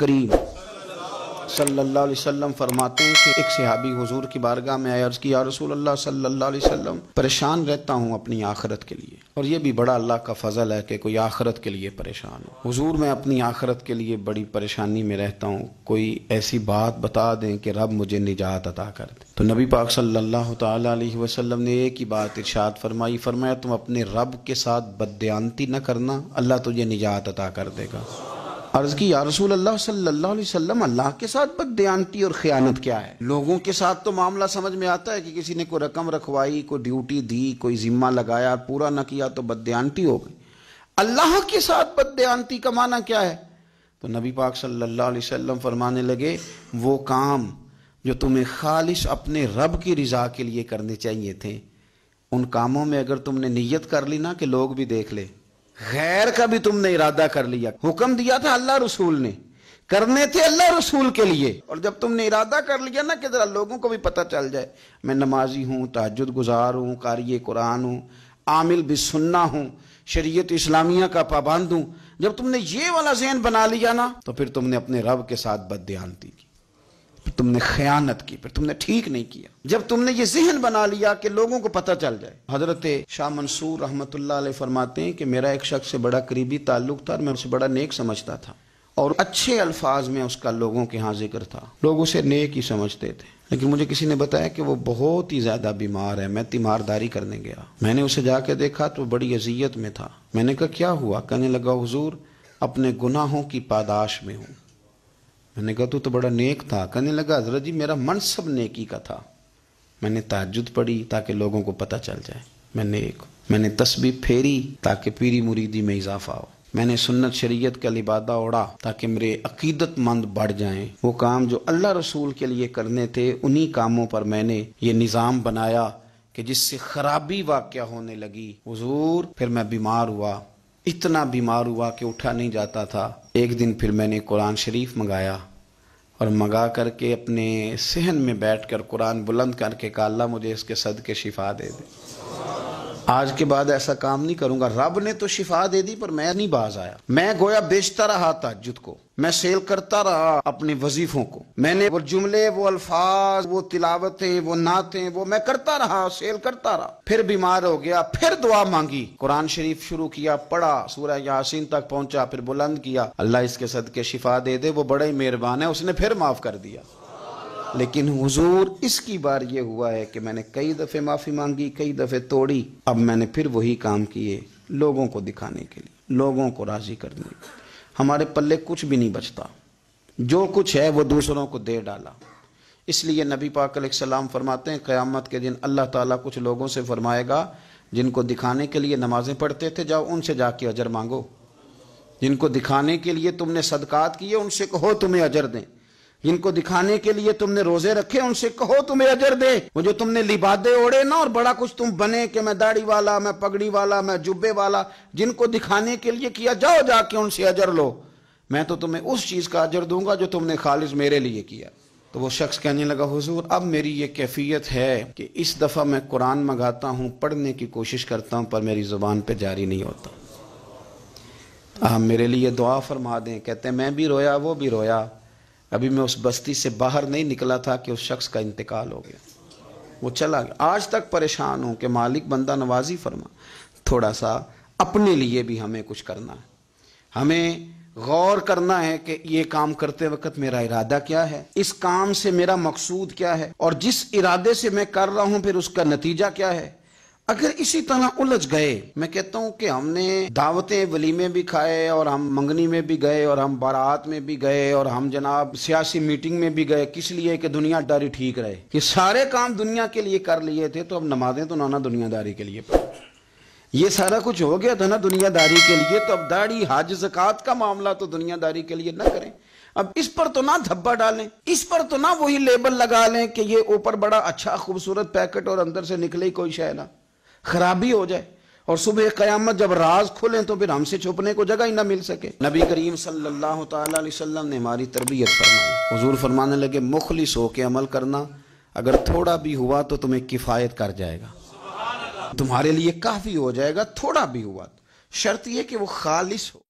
करीम सल्लल्लाहु अलैहि वसल्लम फरमाते हैं कि एक सहाबी हुजूर की बारगाह में आया उसकी या रसूल अल्लाह सल्लल्लाहु अलैहि वसल्लम परेशान रहता हूँ अपनी आखरत के लिए और ये भी बड़ा अल्लाह का फजल है कि कोई आखरत के लिए परेशान हो हुजूर मैं अपनी आखरत के लिए बड़ी परेशानी में रहता हूँ कोई ऐसी बात बता दें कि रब मुझे निजात अदा कर दे तो नबी पाक सल्लल्लाहु अलैहि वसल्लम ने एक ही बात इरशाद फरमाई फरमाया तुम अपने रब के साथ बदयांती न करना अल्लाह तुझे निजात अदा कर देगा अर्ज की या रसूल अल्लाह सल्लल्लाहु अलैहि वसल्लम अल्लाह के साथ बदयानती और ख़यानत क्या है लोगों के साथ तो मामला समझ में आता है कि किसी ने कोई रकम रखवाई कोई ड्यूटी दी कोई जिम्मा लगाया पूरा ना किया तो बददयानती हो गई अल्लाह के साथ बददयानती का माना क्या है तो नबी पाक सल्लल्लाहु अलैहि वसल्लम फरमाने लगे वो काम जो तुम्हें खालिश अपने रब की रजा के लिए करने चाहिए थे उन कामों में अगर तुमने नीयत कर ली ना कि लोग भी देख ले गैर का भी तुमने इरादा कर लिया हुक्म दिया था अल्लाह रसूल ने करने थे अल्लाह रसूल के लिए और जब तुमने इरादा कर लिया ना कि जरा लोगों को भी पता चल जाए मैं नमाजी हूँ तहजद गुजार हूँ कारी कुरान हूँ आमिल सुन्ना हूँ शरीयत इस्लामिया का पाबंद हूँ जब तुमने ये वाला जहन बना लिया ना तो फिर तुमने अपने रब के साथ बदयानती की फिर तुमने खयानत की फिर तुमने ठीक नहीं किया जब तुमने ये जहन बना लिया कि लोगों को पता चल जाए हजरत शाह मंसूर रहमत फरमाते हैं कि मेरा एक शख्स से बड़ा करीबी ताल्लुक था और मैं उसे बड़ा नेक समझता था और अच्छे अल्फाज में उसका लोगों के यहाँ जिक्र था लोग उसे नेक ही समझते थे लेकिन मुझे किसी ने बताया कि वो बहुत ही ज़्यादा बीमार है मैं तीमारदारी करने गया मैंने उसे जाके देखा तो बड़ी अजियत में था मैंने कहा क्या हुआ कहने लगा हुजूर अपने गुनाहों की पादाश में हूँ मैंने कहा तू तो बड़ा नेक था कहने लगा हजरत जी मेरा मन सब नेकी का था मैंने ताजुद पढ़ी ताकि लोगों को पता चल जाए मैं नेक मैंने तस्बी फेरी ताकि पीरी मुरीदी में इजाफा हो मैंने सुन्नत शरीयत का लिबादा ओढ़ा ताकि मेरे अकीदतमंद बढ़ जाएं वो काम जो अल्लाह रसूल के लिए करने थे उन्हीं कामों पर मैंने ये निज़ाम बनाया कि जिससे खराबी वाक़ होने लगी हजूर फिर मैं बीमार हुआ इतना बीमार हुआ कि उठा नहीं जाता था एक दिन फिर मैंने कुरान शरीफ मंगाया और मंगा करके अपने सहन में बैठ कर कुरान बुलंद करके कहा अल्लाह मुझे इसके सद के शिफा दे दे आज के बाद ऐसा काम नहीं करूंगा रब ने तो शिफा दे दी पर मैं नहीं बाज आया मैं गोया बेचता रहा ताजुद को मैं सेल करता रहा अपने वजीफों को मैंने वो जुमले वो अल्फाज वो तिलावतें वो नाते वो मैं करता रहा सेल करता रहा फिर बीमार हो गया फिर दुआ मांगी कुरान शरीफ शुरू किया पढ़ा सूर्य यासीन तक पहुंचा फिर बुलंद किया अल्लाह इसके सद के शिफा दे दे वो बड़ा ही मेहरबान है उसने फिर माफ कर दिया लेकिन हुजूर इसकी बार ये हुआ है कि मैंने कई दफ़े माफ़ी मांगी कई दफ़े तोड़ी अब मैंने फिर वही काम किए लोगों को दिखाने के लिए लोगों को राज़ी करने के लिए हमारे पल्ले कुछ भी नहीं बचता जो कुछ है वो दूसरों को दे डाला इसलिए नबी पाक सलाम फरमाते हैं क़यामत के दिन अल्लाह ताला कुछ लोगों से फरमाएगा जिनको दिखाने के लिए नमाज़ें पढ़ते थे जाओ उनसे जाके अजर मांगो जिनको दिखाने के लिए तुमने सदकात किए उनसे कहो तुम्हें अजर दें इनको दिखाने के लिए तुमने रोजे रखे उनसे कहो तुम्हें अजर दे वो जो तुमने लिबादे ओढ़े ना और बड़ा कुछ तुम बने कि मैं दाढ़ी वाला मैं पगड़ी वाला मैं जुब्बे वाला जिनको दिखाने के लिए किया जाओ जाके उनसे अजर लो मैं तो तुम्हें उस चीज का अजर दूंगा जो तुमने खालिज मेरे लिए किया तो वो शख्स कहने लगा हुजूर अब मेरी ये कैफियत है कि इस दफ़ा मैं कुरान मंगाता हूँ पढ़ने की कोशिश करता हूँ पर मेरी ज़ुबान पे जारी नहीं होता आप मेरे लिए दुआ फरमा दें कहते मैं भी रोया वो भी रोया अभी मैं उस बस्ती से बाहर नहीं निकला था कि उस शख्स का इंतकाल हो गया वो चला गया आज तक परेशान हूं कि मालिक बंदा नवाजी फरमा थोड़ा सा अपने लिए भी हमें कुछ करना है हमें गौर करना है कि ये काम करते वक्त मेरा इरादा क्या है इस काम से मेरा मकसूद क्या है और जिस इरादे से मैं कर रहा हूं फिर उसका नतीजा क्या है अगर इसी तरह उलझ गए मैं कहता हूँ कि हमने दावतें वली में भी खाए और हम मंगनी में भी गए और हम बारात में भी गए और हम जनाब सियासी मीटिंग में भी गए किस लिए कि दुनियादारी ठीक रहे ये सारे काम दुनिया के लिए कर लिए थे तो अब नमाजें तो नाना दुनियादारी के लिए ये सारा कुछ हो गया था ना दुनियादारी के लिए तो अब दाढ़ी हाज जक़ात का मामला तो दुनियादारी के लिए ना करें अब इस पर तो ना धब्बा डालें इस पर तो ना वही लेबल लगा लें कि ये ऊपर बड़ा अच्छा खूबसूरत पैकेट और अंदर से निकले कोई शय खराबी हो जाए और सुबह क़यामत जब राज खुलें तो फिर हमसे छुपने को जगह ही ना मिल सके नबी करीम सल्लल्लाहु अलैहि वसल्लम ने हमारी तरबियत फरमाई हजूर फरमाने लगे मुखलिस होके अमल करना अगर थोड़ा भी हुआ तो तुम्हें किफ़ायत कर जाएगा तुम्हारे लिए काफ़ी हो जाएगा थोड़ा भी हुआ तो। शर्त यह कि वो खालिश हो